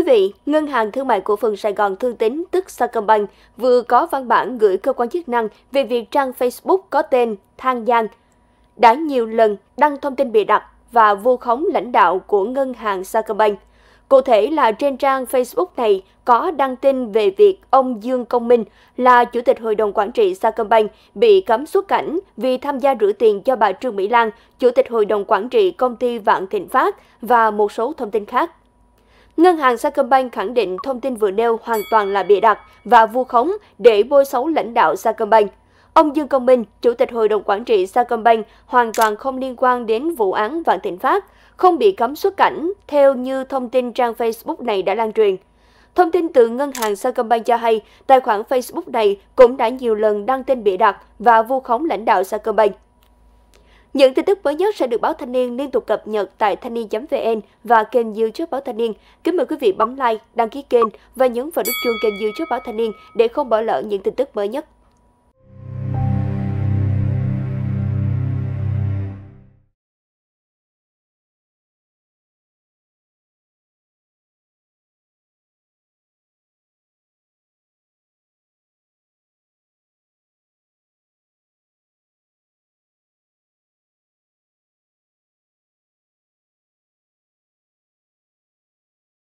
quý vị, Ngân hàng Thương mại Cổ phần Sài Gòn Thương Tín tức Sacombank vừa có văn bản gửi cơ quan chức năng về việc trang Facebook có tên Thang Giang đã nhiều lần đăng thông tin bị đặt và vu khống lãnh đạo của ngân hàng Sacombank. Cụ thể là trên trang Facebook này có đăng tin về việc ông Dương Công Minh là Chủ tịch Hội đồng Quản trị Sacombank bị cấm xuất cảnh vì tham gia rửa tiền cho bà Trương Mỹ Lan, Chủ tịch Hội đồng Quản trị Công ty Vạn Thịnh Phát và một số thông tin khác. Ngân hàng Sacombank khẳng định thông tin vừa nêu hoàn toàn là bịa đặt và vu khống để bôi xấu lãnh đạo Sacombank. Ông Dương Công Minh, Chủ tịch Hội đồng Quản trị Sacombank, hoàn toàn không liên quan đến vụ án Vạn Thịnh Phát, không bị cấm xuất cảnh, theo như thông tin trang Facebook này đã lan truyền. Thông tin từ ngân hàng Sacombank cho hay, tài khoản Facebook này cũng đã nhiều lần đăng tin bịa đặt và vu khống lãnh đạo Sacombank. Những tin tức mới nhất sẽ được Báo Thanh niên liên tục cập nhật tại thanh niên.vn và kênh youtube Báo Thanh niên. Kính mời quý vị bấm like, đăng ký kênh và nhấn vào nút chuông kênh youtube Báo Thanh niên để không bỏ lỡ những tin tức mới nhất.